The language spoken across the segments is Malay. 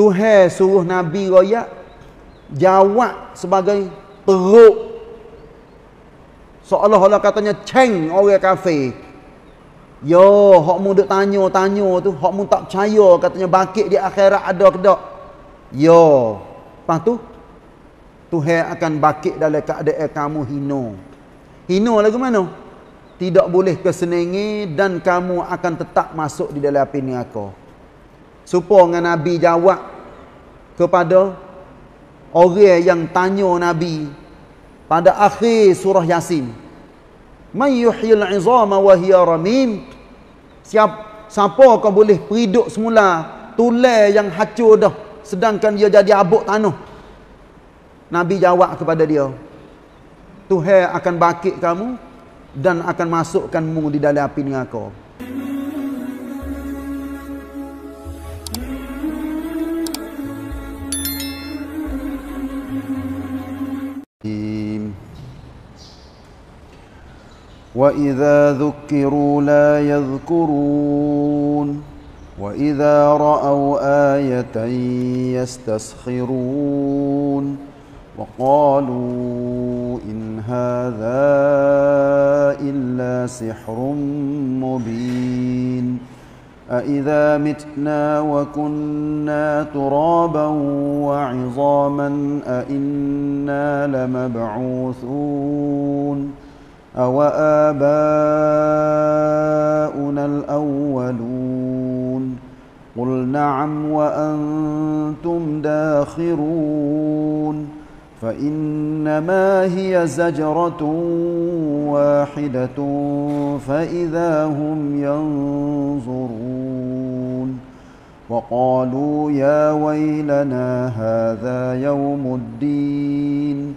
Tuhan suruh Nabi Raya jawab sebagai teruk. Seolah-olah katanya ceng orang kafir. Yo, hok mu duk tanya-tanya tu, hok mu tak percaya katanya bangkit di akhirat ada ke tak. Yo. Lepas tu Tuhan akan bangkit dalam keadaan kamu hino. Hino lagu mana? Tidak boleh kesenengi dan kamu akan tetap masuk di dalam api ni aku. Supo dengan Nabi jawab kepada orang yang tanya Nabi pada akhir surah Yasin. Man yuhyil izama wa hiya ramim? Siap siapa kau boleh periduk semula tulang yang hancur dah sedangkan dia jadi abuk tanah. Nabi jawab kepada dia. Tuhan akan bakit kamu dan akan masukkanmu di dalam api neraka. واذا ذكروا لا يذكرون واذا راوا ايه يستسخرون وقالوا ان هذا الا سحر مبين أإذا متنا وكنا ترابا وعظاما أإنا لمبعوثون أوآباؤنا الأولون قل نعم وأنتم داخرون فإنما هي زجرة واحدة فإذا هم ينظرون وقالوا يا ويلنا هذا يوم الدين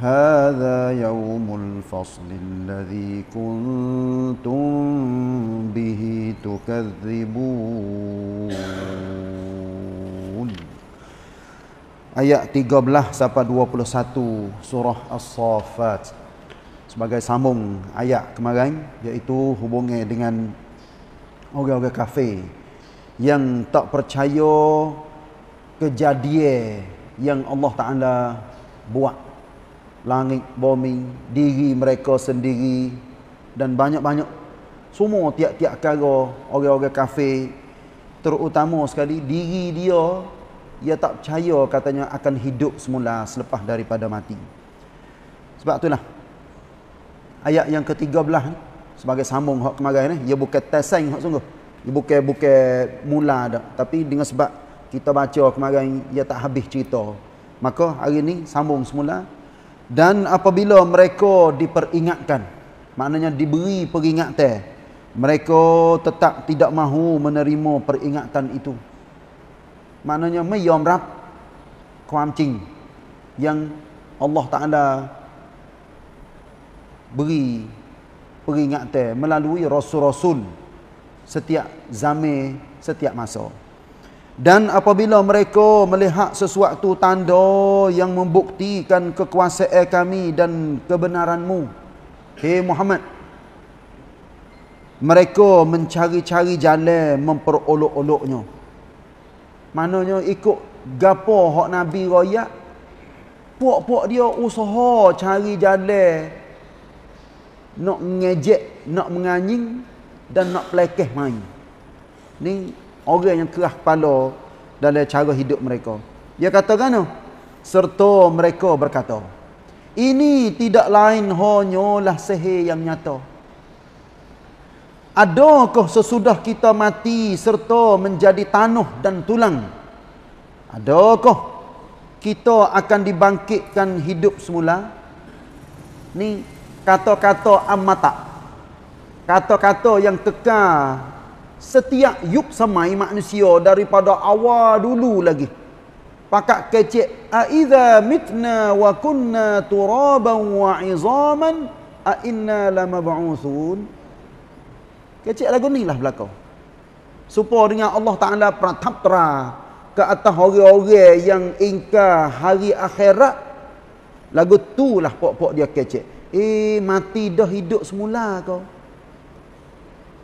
هذا يوم الفصل الذي كنتم به تكذبون ayat 13 sampai 21 surah as-saffat sebagai sambung ayat kemarin iaitu hubungnya dengan orang-orang kafe yang tak percaya kejadian yang Allah Taala buat langit bombing diri mereka sendiri dan banyak-banyak semua tiap-tiap kara orang-orang kafe terutama sekali diri dia ia tak percaya katanya akan hidup semula selepas daripada mati sebab itulah ayat yang ke-13 sebagai sambung hak kemarin ni dia bukan tesang hak sungguh dia bukan bukan mula dah tapi dengan sebab kita baca kemarin ia tak habis cerita maka hari ini sambung semula dan apabila mereka diperingatkan maknanya diberi peringatan mereka tetap tidak mahu menerima peringatan itu maknanya mayam rap kuamcing yang Allah Taala beri peringatan melalui rasul-rasul setiap zaman setiap masa dan apabila mereka melihat sesuatu tanda yang membuktikan kekuasaan kami dan kebenaranmu. Hei Muhammad. Mereka mencari-cari jalan memperolok-oloknya. Mananya ikut gapo hak Nabi Raya. Puak-puak dia usaha cari jalan. Nak ngejek, nak menganying dan nak pelekeh main. Ini orang yang keras kepala dalam cara hidup mereka. Dia kata kan serta mereka berkata ini tidak lain hanyalah sehe yang nyata. Adakah sesudah kita mati serta menjadi tanah dan tulang? Adakah kita akan dibangkitkan hidup semula? Ni kata-kata amata. Kata-kata yang kekal setiap yuk semai manusia daripada awal dulu lagi pakak kecik, a idza mitna wa kunna turaban wa izaman a inna lamab'usun kecil lagu ni lah belakau supo dengan Allah Taala pratapra ke atas orang-orang yang ingkar hari akhirat lagu tu lah pok-pok dia kecik. eh mati dah hidup semula kau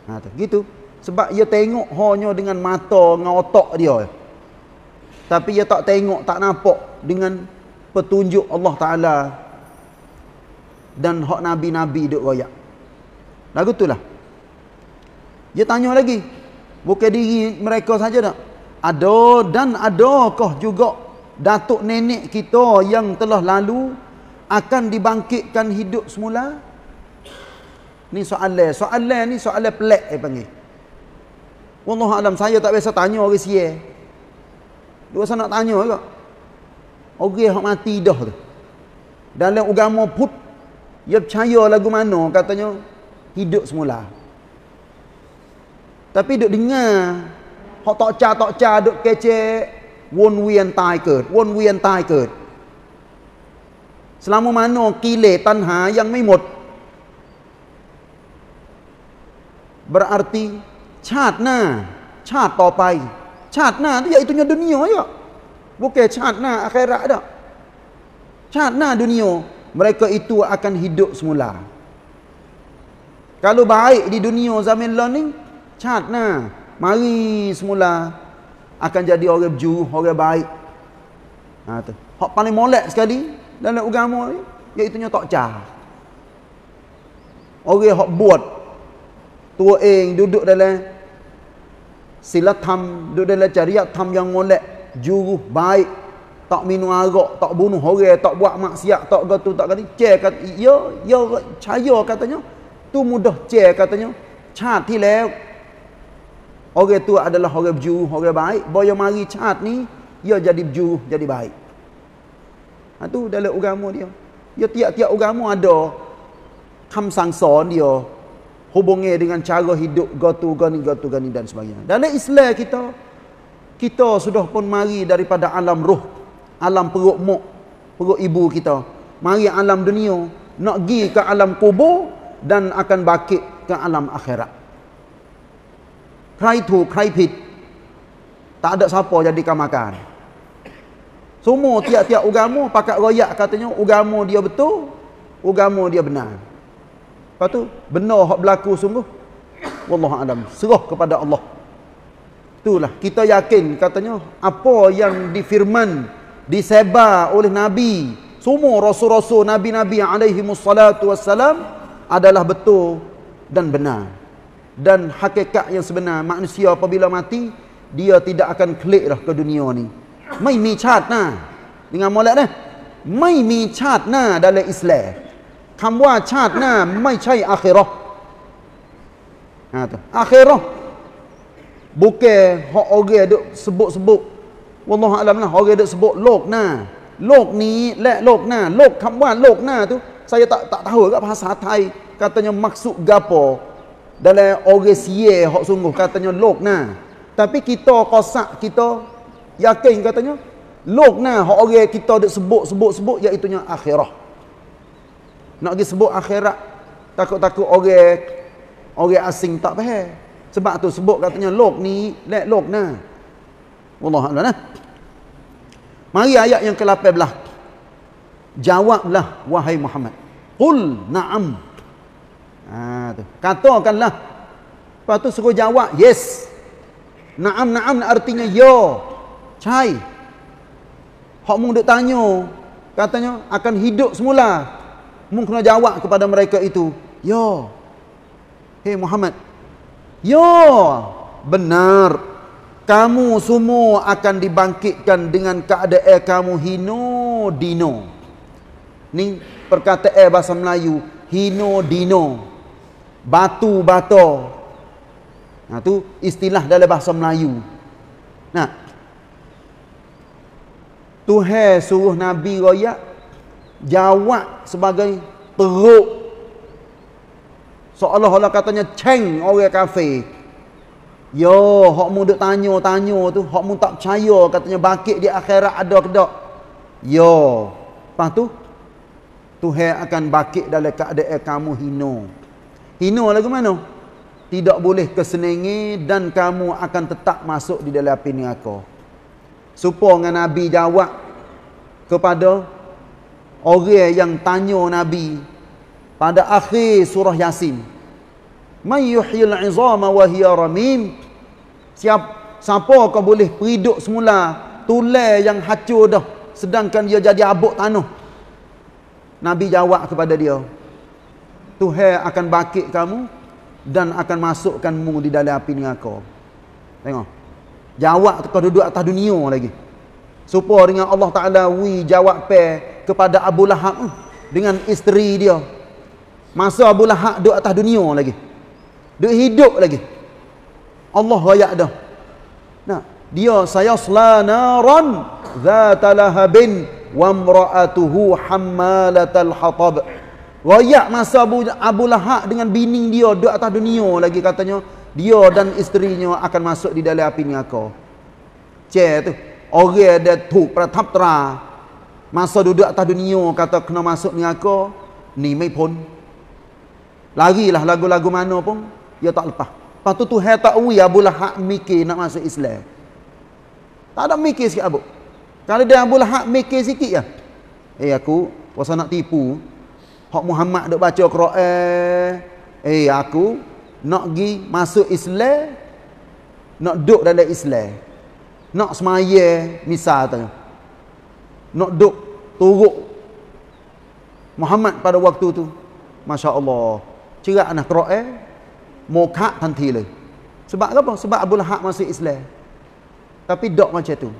ha tu gitu sebab ia tengok hanya dengan mata dengan otak dia. Tapi ia tak tengok, tak nampak dengan petunjuk Allah Ta'ala dan hak Nabi-Nabi duduk raya. Lagu itulah. Dia tanya lagi. Bukan diri mereka saja tak? Ada dan adakah juga datuk nenek kita yang telah lalu akan dibangkitkan hidup semula? Ni soalan. Soalan ni soalan pelik dia panggil. Allah alam saya tak biasa tanya orang sia. Dua sana nak tanya juga. Orang yang mati dah tu. Dalam agama put, dia percaya lagu mana katanya, hidup semula. Tapi duk dengar, hok tak cah, tak cah, duk kecek, won we and ke, won we and ke. Selama mana, kile tanha yang mimut. Berarti, ชาติหน้าชาติต่อไปชาติหน้าที่ใหญ่ตัวเดียวเนี่ยบุกแกชาติหน้าอะไรระดับชาติหน้าดุนีโอ mereka itu akan hidup semula kalau baik di dunia zaman learning chat na, mari semula akan jadi orang berjuruh orang baik ha tu hak paling molek sekali dalam agama ni iaitu nya tokca orang hak buat tua eng duduk dalam sila tam duk dalam syariat tam yang molek juru baik tak minum arak tak bunuh orang tak buat maksiat tak gatu tak gatu ce kat ya ya cahaya katanya tu mudah ce katanya chat ti le orang tu adalah orang berjuru orang baik boyo mari chat ni ia ya jadi berjuru jadi baik ha tu dalam agama dia ya tiap-tiap agama ada kam sang son dia hubungi dengan cara hidup gotu gani gotu gani dan sebagainya. Dalam Islam kita kita sudah pun mari daripada alam ruh, alam perut mak, perut ibu kita. Mari alam dunia, nak pergi ke alam kubur dan akan bakit ke alam akhirat. Kerai tu, kerai pit. Tak ada siapa jadikan makan. Semua tiap-tiap agama pakat royak katanya agama dia betul, agama dia benar. Lepas tu benar hak berlaku sungguh. Wallahu alam. Serah kepada Allah. Itulah kita yakin katanya apa yang difirman disebar oleh nabi, semua rasul-rasul nabi-nabi alaihi musallatu wassalam adalah betul dan benar. Dan hakikat yang sebenar manusia apabila mati dia tidak akan klik lah ke dunia ni. Mai mi chat nah. Dengan molek dah. Mai mi chat nah dalam Islam. คำว่าชาติหน้าไม่ใช่อาเครออาตอาเครอบุกเกอโอเกดสบุสบุวันลอฮะอัลลัมนะฮอเกดสบุโลกหน้าโลกนี้และโลกหน้าโลกคำว่าโลกหน้าทุกสายตะตะหัวกับภาษาไทยกาตยมักสุกาโปดะแลโอเกเซียฮอสุงกาตยมโลกหน้าแต่พี่กิโตกอสะกิโตยาเก่งกาตยมโลกหน้าฮอเกกิโตเดสบุสบุสบุยาอิตุนยาอาเครอ nak pergi sebut akhirat. Takut-takut orang orang asing tak faham. Sebab tu sebut katanya log ni, let log nah. Allah nah. Mari ayat yang ke-18. Jawablah wahai Muhammad. Qul na'am. Ha Katakanlah. Lepas tu suruh jawab, yes. Na'am na'am artinya yo. Chai. Hak mung duk tanya, katanya akan hidup semula. Mung kena jawab kepada mereka itu. Ya. Hei Muhammad. Ya. Benar. Kamu semua akan dibangkitkan dengan keadaan kamu hino dino. Ni perkataan eh, bahasa Melayu. Hino dino. Batu bato. Nah tu istilah dalam bahasa Melayu. Nah. Tuhai suruh Nabi Royak jawab sebagai teruk seolah-olah katanya ceng orang kafir yo hok mu duk tanya-tanya tu hok mu tak percaya katanya bakit di akhirat ada ke dak yo lepas tu Tuhan akan bakit dalam keadaan kamu hino hino lagu mana tidak boleh kesenengi dan kamu akan tetap masuk di dalam api neraka supo dengan nabi jawab kepada orang yang tanya Nabi pada akhir surah Yasin. May yuhyil izama wa hiya ramim. Siap siapa kau boleh periduk semula tulang yang hancur dah sedangkan dia jadi abuk tanah. Nabi jawab kepada dia. Tuhan akan bakit kamu dan akan masukkanmu di dalam api neraka. Tengok. Jawab kau duduk atas dunia lagi. Supaya dengan Allah Taala wi jawab pe kepada Abu Lahab eh, dengan isteri dia masa Abu Lahab duduk atas dunia lagi duduk hidup lagi Allah rakyat dah nah, dia saya selana ran zata lahabin wa mra'atuhu hammalatal hatab rakyat masa Abu, Abu Lahab dengan bini dia duduk atas dunia lagi katanya dia dan isterinya akan masuk di dalam api ni akar cek tu orang ada tuk peratap terang Masa duduk atas dunia kata kena masuk ni aku ni mai pun. Larilah lagu-lagu mana pun, dia tak lepas. Lepas tu Tuhan tak ui Abu Lahab mikir nak masuk Islam. Tak ada mikir sikit Abu. Kalau dia Abu Lahab mikir sikit ya. Eh aku pasal nak tipu. Hak Muhammad dok baca Quran. Eh aku nak gi masuk Islam. Nak duduk dalam Islam. Nak semaya misal tengah nak duk turuk Muhammad pada waktu tu Masya Allah cerak anak kera eh muka tanti leh sebab apa? sebab Abu Lahab masih Islam tapi dok macam tu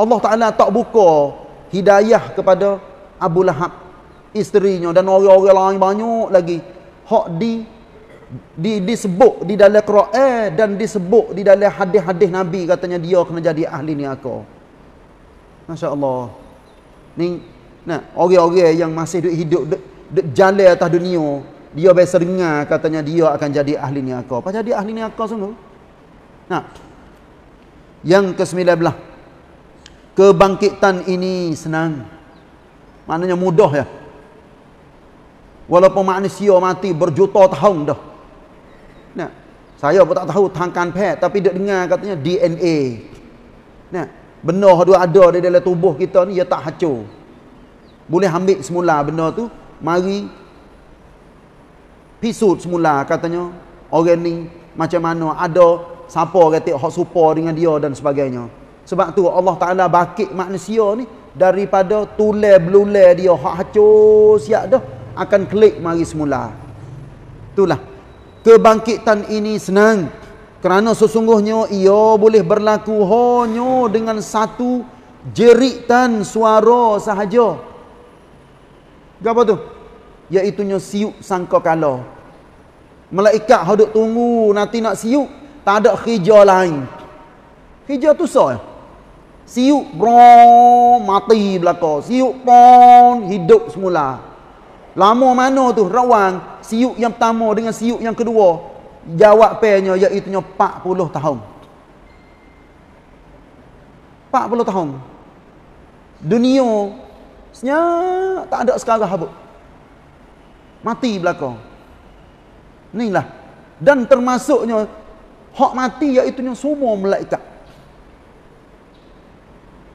Allah Ta'ala tak buka hidayah kepada Abu Lahab isterinya dan orang-orang lain banyak lagi hak di di disebut di dalam Quran eh? dan disebut di dalam hadis-hadis Nabi katanya dia kena jadi ahli ni aku. Masya-Allah ni nah orang-orang yang masih duk hidup duk jalan atas dunia dia biasa dengar katanya dia akan jadi ahli neraka apa jadi ahli neraka semua. nah yang ke-19 kebangkitan ini senang maknanya mudah ya walaupun manusia mati berjuta tahun dah nah saya pun tak tahu tangkan pet tapi duk dengar katanya DNA nah benar dia ada di dalam tubuh kita ni ia tak hancur boleh ambil semula benda tu mari pisut semula katanya orang ni macam mana ada siapa katik hak supa dengan dia dan sebagainya sebab tu Allah Ta'ala bakit manusia ni daripada tulai belulai dia hak hancur siap dah akan klik mari semula itulah kebangkitan ini senang kerana sesungguhnya ia boleh berlaku hanya dengan satu jeritan suara sahaja. Apa tu? Iaitunya siuk sangka kalah. Malaikat hadut tunggu nanti nak siuk. Tak ada hijau lain. Hijau tu sah. Eh? Siuk brong, mati belakang. Siuk pon hidup semula. Lama mana tu? Rawang. Siuk yang pertama dengan siuk yang kedua. Jawab jawapannya iaitu 40 tahun 40 tahun dunia senyap tak ada sekarang habuk mati belakang inilah dan termasuknya hak mati iaitu semua malaikat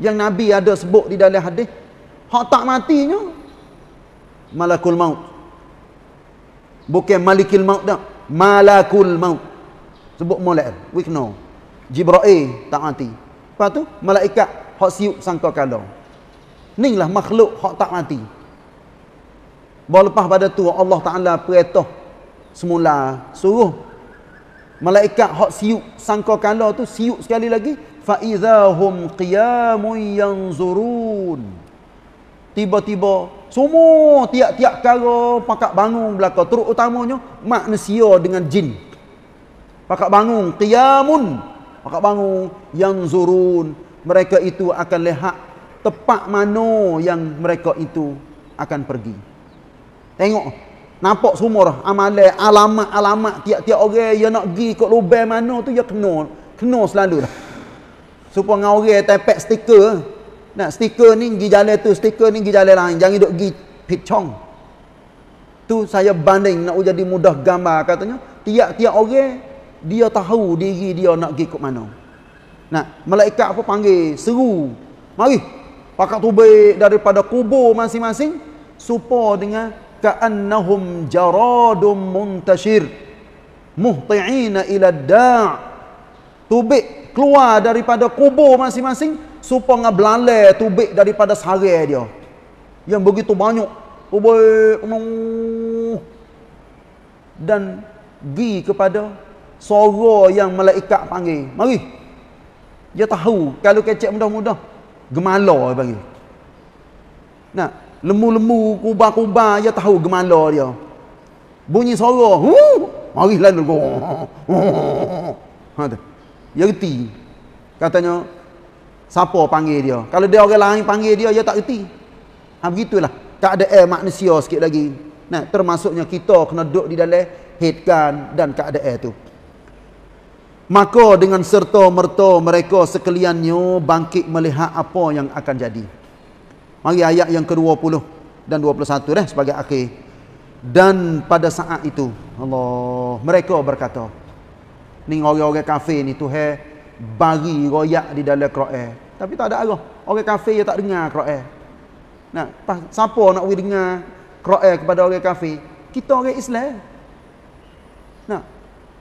yang Nabi ada sebut di dalam hadis hak tak matinya malakul maut bukan malikil maut dah malakul maut sebut malaikat we know jibril tak mati apa tu malaikat hak siup sangkakala inilah makhluk hak tak mati bawa lepas pada tu Allah taala perintah semula suruh malaikat hak siup sangkakala tu siup sekali lagi fa idzahum qiyamun yanzurun tiba-tiba semua tiap-tiap cara pakak bangun belaka terutamanya manusia dengan jin. Pakak bangun qiyamun, pakak bangun yang zurun, mereka itu akan lehak tempat mana yang mereka itu akan pergi. Tengok nampak semua amal alamat-alamat tiap-tiap orang yang nak pergi ke lubang mana tu ya kena kena selalu dah. Supaya dengan orang tempel stiker Nah, stiker ni pergi jalan tu, stiker ni pergi jalan lain. Jangan duduk pergi pichong. Tu saya banding nak jadi mudah gambar katanya. Tiap-tiap orang, dia tahu diri dia nak pergi ke mana. Nah, malaikat apa panggil, seru. Mari, pakat tubik daripada kubur masing-masing. Supar dengan, ka'annahum jaradum muntashir. Muhti'ina ila da' tubik keluar daripada kubur masing-masing supaya dengan belala tubik daripada sara dia yang begitu banyak dan gi kepada suara yang malaikat panggil mari dia tahu kalau kecek mudah-mudah gemala dia panggil nak lemu-lemu kuba-kuba, dia tahu gemala dia bunyi suara mari lalu ha, dia kerti katanya siapa panggil dia kalau dia orang lain panggil dia dia tak reti ha begitulah tak ada air manusia sikit lagi nah termasuknya kita kena duduk di dalam hitkan dan keadaan tu maka dengan serta merta mereka sekaliannya bangkit melihat apa yang akan jadi mari ayat yang ke-20 dan 21 dah sebagai akhir dan pada saat itu Allah mereka berkata ni orang-orang kafir ni tu hai bari royak di dalam Quran. Tapi tak ada arah. Orang kafir dia tak dengar Quran. Nah, siapa nak we dengar Quran kepada orang kafir? Kita orang Islam. Nah,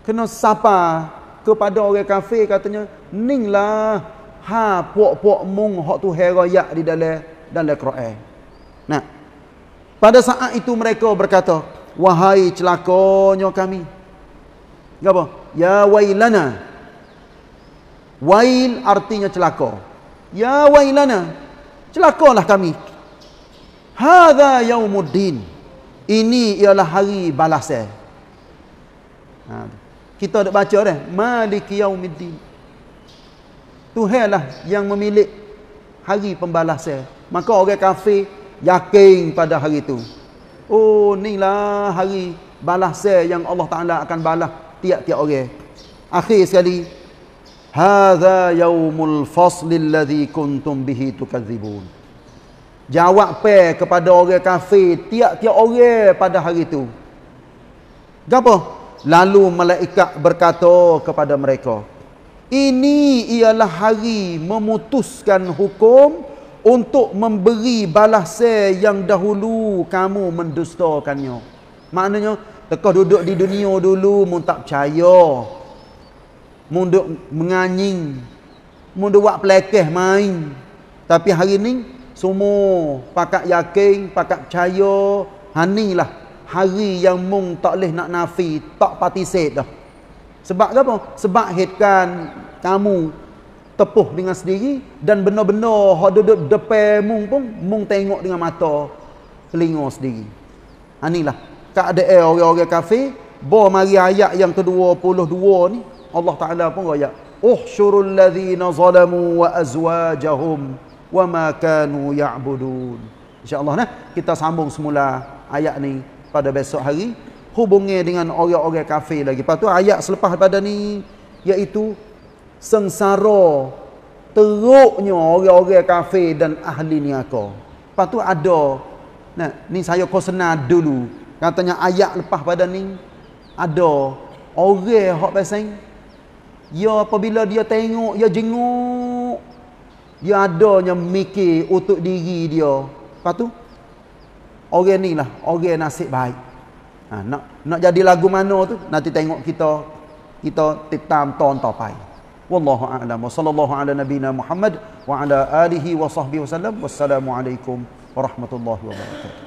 kena sapa kepada orang kafir katanya, "Ninglah ha puak-puak mung hok tu royak di dalam dalam Quran." Nah, pada saat itu mereka berkata, "Wahai celakonyo kami." Ngapa? Ya wailana Wail artinya celaka. Ya wailana. Celakalah kami. Hadha yaumuddin. Ini ialah hari balasan. Ha. Kita ada baca dah. Malik yaumuddin. Tuhailah yang memilik hari pembalasan. Maka orang kafir yakin pada hari itu. Oh, inilah hari balasan yang Allah Ta'ala akan balas tiap-tiap orang. Akhir sekali, Hadha yaumul fasli alladhi kuntum bihi tukadzibun. Jawab pe kepada orang kafir tiap-tiap orang pada hari itu. Gapo? Lalu malaikat berkata kepada mereka, "Ini ialah hari memutuskan hukum untuk memberi balasan yang dahulu kamu mendustakannya." Maknanya, tekah duduk di dunia dulu mun tak percaya munduk menganying munduk buat pelekeh main tapi hari ini, semua pakat yakin pakat percaya hanilah hari yang mung tak leh nak nafi tak patisid dah sebab apa sebab hitkan kamu tepuh dengan sendiri dan benar-benar hak duduk depan mung pun mung tengok dengan mata telinga sendiri hanilah tak ada orang-orang kafir bo mari ayat yang ke-22 ni Allah Taala pun royak. Uhsyurul ladzina zalamu wa azwajahum wa ma kanu ya'budun. Insya-Allah nah, kita sambung semula ayat ni pada besok hari hubungnya dengan orang-orang kafir lagi. Lepas tu ayat selepas pada ni iaitu sengsara teruknya orang-orang kafir dan ahli niaka. Lepas tu ada nah, ni saya kau senar dulu. Katanya ayat lepas pada ni ada orang hak pasang Ya apabila dia tengok, dia jenguk. Dia adanya mikir untuk diri dia. Lepas tu, orang ni lah. Orang nasib baik. Ha, nak, nak jadi lagu mana tu? Nanti tengok kita. Kita titam ton topai. Wallahu'alam. Wa sallallahu ala nabina Muhammad. Wa ala alihi wa sahbihi wa sallam. Wassalamualaikum warahmatullahi wabarakatuh.